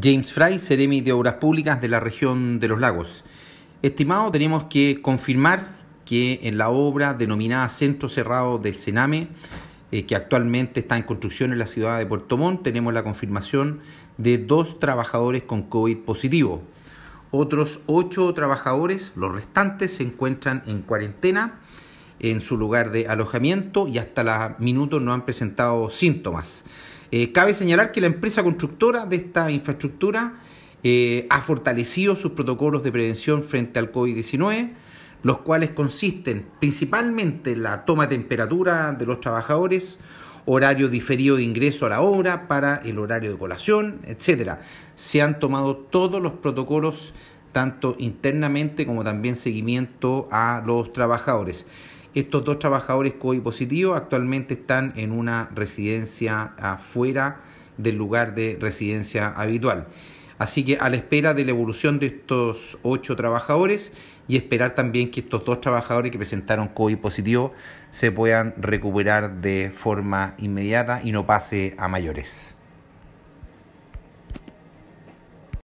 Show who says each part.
Speaker 1: James Fry, seremi de Obras Públicas de la región de los lagos. Estimado, tenemos que confirmar que en la obra denominada Centro Cerrado del Cename, eh, que actualmente está en construcción en la ciudad de Puerto Montt, tenemos la confirmación de dos trabajadores con COVID positivo. Otros ocho trabajadores, los restantes, se encuentran en cuarentena en su lugar de alojamiento y hasta la minuto no han presentado síntomas. Eh, cabe señalar que la empresa constructora de esta infraestructura eh, ha fortalecido sus protocolos de prevención frente al COVID-19, los cuales consisten principalmente en la toma de temperatura de los trabajadores, horario diferido de ingreso a la obra para el horario de colación, etc. Se han tomado todos los protocolos, tanto internamente como también seguimiento a los trabajadores. Estos dos trabajadores COVID positivos actualmente están en una residencia afuera del lugar de residencia habitual. Así que a la espera de la evolución de estos ocho trabajadores y esperar también que estos dos trabajadores que presentaron COVID positivo se puedan recuperar de forma inmediata y no pase a mayores.